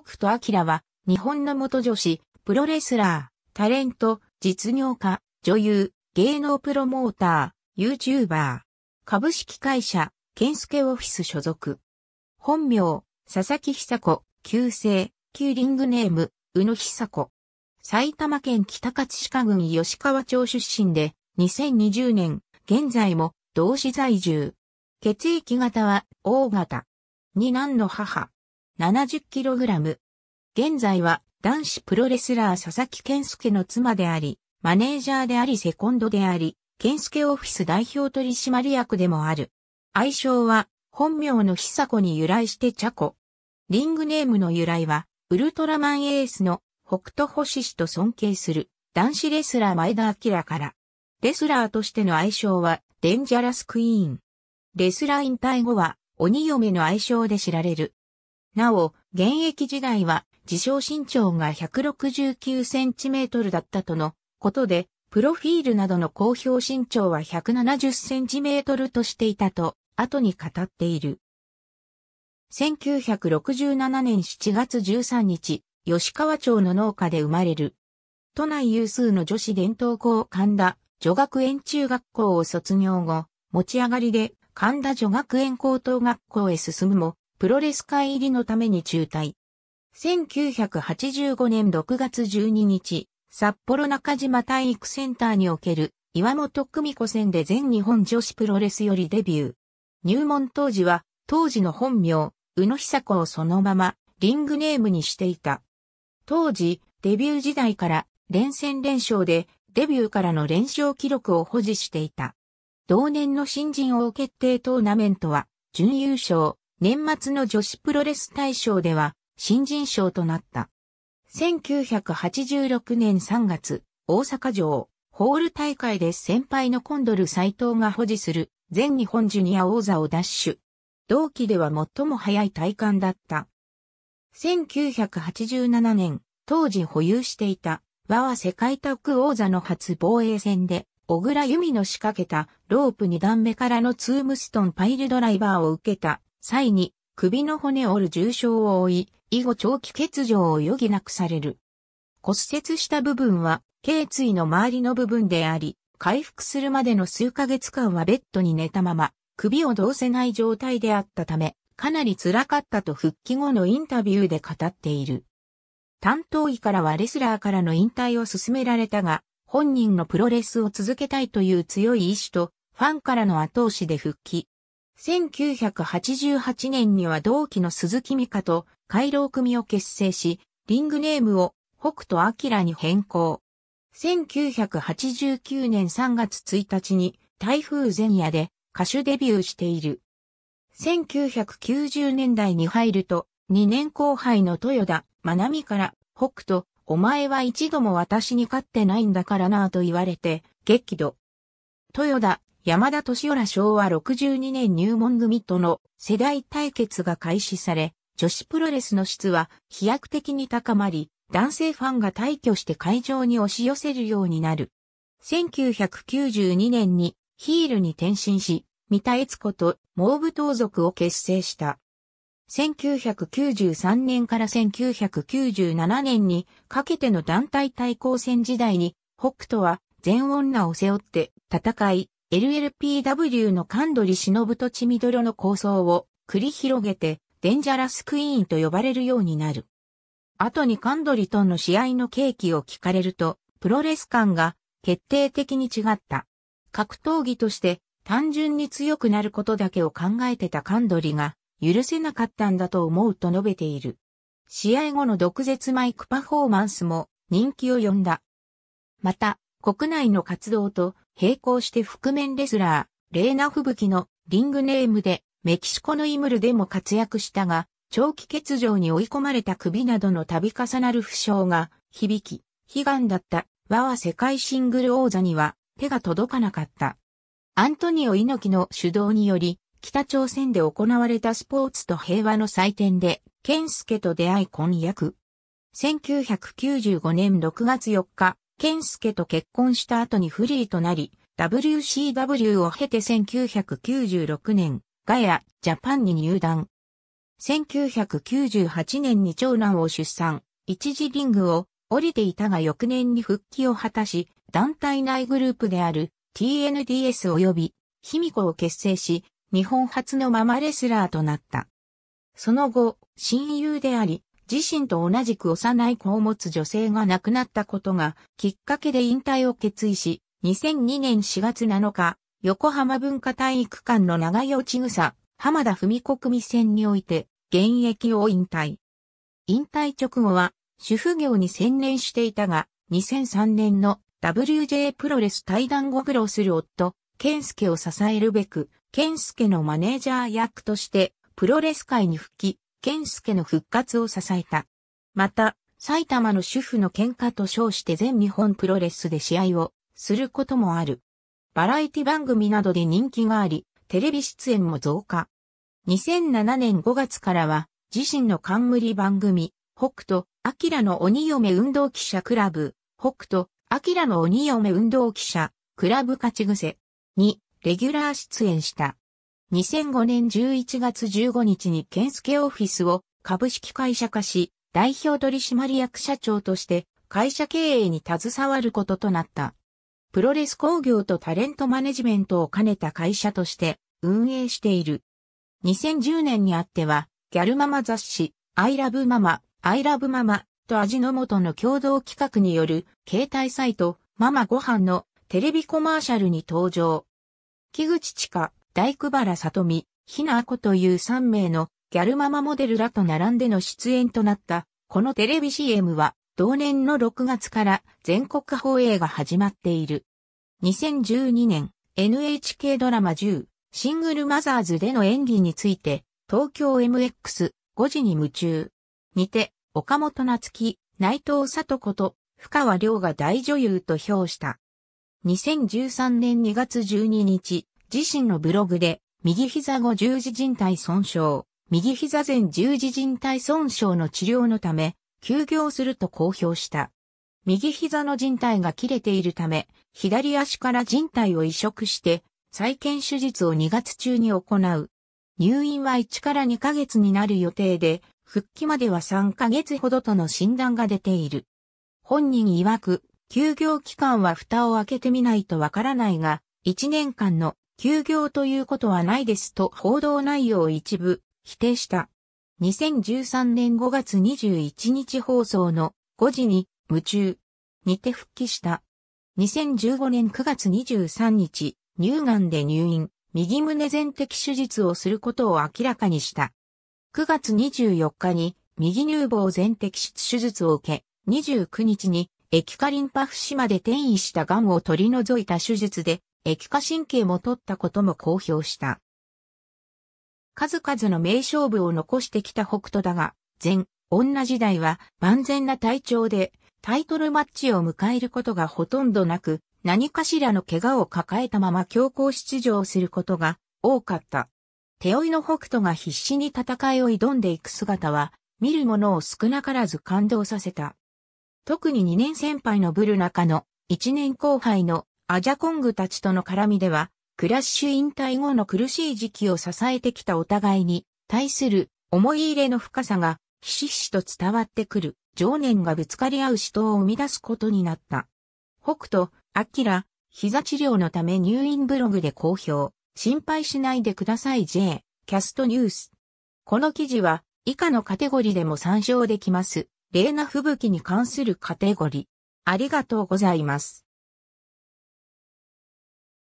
北斗晶は、日本の元女子、プロレスラー、タレント、実業家、女優、芸能プロモーター、YouTuber、株式会社、ケンスケオフィス所属。本名、佐々木久子、旧姓、旧リングネーム、宇野久子。埼玉県北勝鹿郡吉川町出身で、2020年、現在も、同志在住。血液型は、O 型。二男の母。70kg。現在は男子プロレスラー佐々木健介の妻であり、マネージャーでありセコンドであり、健介オフィス代表取締役でもある。愛称は本名の久子に由来してチャコ。リングネームの由来は、ウルトラマンエースの北斗星氏と尊敬する男子レスラー前田明から。レスラーとしての愛称はデンジャラスクイーン。レスラー引退後は鬼嫁の愛称で知られるなお、現役時代は自称身長が169センチメートルだったとのことで、プロフィールなどの公表身長は170センチメートルとしていたと、後に語っている。1967年7月13日、吉川町の農家で生まれる。都内有数の女子伝統校神田女学園中学校を卒業後、持ち上がりで神田女学園高等学校へ進むも、プロレス会入りのために中退。1985年6月12日、札幌中島体育センターにおける岩本久美子戦で全日本女子プロレスよりデビュー。入門当時は当時の本名、宇野久子をそのままリングネームにしていた。当時、デビュー時代から連戦連勝でデビューからの連勝記録を保持していた。同年の新人王決定トーナメントは準優勝、年末の女子プロレス大賞では新人賞となった。1986年3月、大阪城、ホール大会で先輩のコンドル斎藤が保持する全日本ジュニア王座を奪取。同期では最も早い体感だった。1987年、当時保有していた、和は世界タッグ王座の初防衛戦で、小倉由美の仕掛けたロープ2段目からのツームストンパイルドライバーを受けた際に首の骨を折る重傷を負い、以後長期欠場を余儀なくされる。骨折した部分は、頸椎の周りの部分であり、回復するまでの数ヶ月間はベッドに寝たまま、首をうせない状態であったため、かなり辛かったと復帰後のインタビューで語っている。担当医からはレスラーからの引退を勧められたが、本人のプロレスを続けたいという強い意志と、ファンからの後押しで復帰。1988年には同期の鈴木美香と回廊組を結成し、リングネームを北斗明に変更。1989年3月1日に台風前夜で歌手デビューしている。1990年代に入ると、2年後輩の豊田、真奈美から、北斗、お前は一度も私に勝ってないんだからなぁと言われて、激怒。豊田、山田敏夫ら昭和62年入門組との世代対決が開始され、女子プロレスの質は飛躍的に高まり、男性ファンが退去して会場に押し寄せるようになる。1992年にヒールに転身し、三田悦子と毛布盗賊を結成した。1993年から1997年にかけての団体対抗戦時代に、北斗は全女を背負って戦い、LLPW の神取忍とチみどろの構想を繰り広げて、デンジャラスクイーンと呼ばれるようになる。後にカンドリとの試合の契機を聞かれると、プロレス感が決定的に違った。格闘技として単純に強くなることだけを考えてたカンドリが許せなかったんだと思うと述べている。試合後の毒舌マイクパフォーマンスも人気を呼んだ。また、国内の活動と並行して覆面レスラー、レーナ・フブキのリングネームでメキシコのイムルでも活躍したが、長期欠場に追い込まれた首などの度重なる負傷が響き、悲願だった和は世界シングル王座には手が届かなかった。アントニオ猪木の主導により、北朝鮮で行われたスポーツと平和の祭典で、ケンスケと出会い婚約。1995年6月4日、健介と結婚した後にフリーとなり、WCW を経て1996年、ガヤ、ジャパンに入団。1998年に長男を出産、一時リングを降りていたが翌年に復帰を果たし、団体内グループである TNDS 及び卑弥呼を結成し、日本初のママレスラーとなった。その後、親友であり、自身と同じく幼い子を持つ女性が亡くなったことがきっかけで引退を決意し、2002年4月7日、横浜文化体育館の長与千草、浜田文子組戦において、現役を引退。引退直後は、主婦業に専念していたが、2003年の WJ プロレス対談後苦労する夫、健介を支えるべく、健介のマネージャー役として、プロレス界に復帰、健介の復活を支えた。また、埼玉の主婦の喧嘩と称して全日本プロレスで試合をすることもある。バラエティ番組などで人気があり、テレビ出演も増加。2007年5月からは、自身の冠番組、北斗、明の鬼嫁運動記者クラブ、北斗、明の鬼嫁運動記者、クラブ勝ち癖に、レギュラー出演した。2005年11月15日に健介オフィスを株式会社化し、代表取締役社長として会社経営に携わることとなった。プロレス工業とタレントマネジメントを兼ねた会社として運営している。2010年にあっては、ギャルママ雑誌、アイラブママ、アイラブママと味の素の共同企画による携帯サイト、ママご飯のテレビコマーシャルに登場。木口地下、大久原里美、ひなあこという3名のギャルママモデルらと並んでの出演となった、このテレビ CM は、同年の6月から全国放映が始まっている。2012年、NHK ドラマ10、シングルマザーズでの演技について、東京 MX、5時に夢中。にて、岡本夏樹、内藤里子と、深川亮が大女優と評した。2013年2月12日、自身のブログで、右膝後十字靭帯損傷、右膝前十字靭帯損傷の治療のため、休業すると公表した。右膝の靭帯が切れているため、左足から靭帯を移植して、再建手術を2月中に行う。入院は1から2ヶ月になる予定で、復帰までは3ヶ月ほどとの診断が出ている。本人曰く、休業期間は蓋を開けてみないとわからないが、1年間の休業ということはないですと報道内容を一部否定した。2013年5月21日放送の5時に夢中にて復帰した。2015年9月23日、乳がんで入院、右胸全摘手術をすることを明らかにした。9月24日に右乳房全摘出手術を受け、29日に液化リンパ節まで転移したんを取り除いた手術で液化神経も取ったことも公表した。数々の名勝負を残してきた北斗だが、前、女時代は万全な体調でタイトルマッチを迎えることがほとんどなく、何かしらの怪我を抱えたまま強行出場することが多かった。手負いの北斗が必死に戦いを挑んでいく姿は、見る者を少なからず感動させた。特に2年先輩のブル中の1年後輩のアジャコングたちとの絡みでは、クラッシュ引退後の苦しい時期を支えてきたお互いに対する思い入れの深さがひしひしと伝わってくる情念がぶつかり合う死闘を生み出すことになった。北斗、ラ、膝治療のため入院ブログで公表。心配しないでください J、キャストニュース。この記事は以下のカテゴリでも参照できます。レーナ吹雪に関するカテゴリ。ありがとうございます。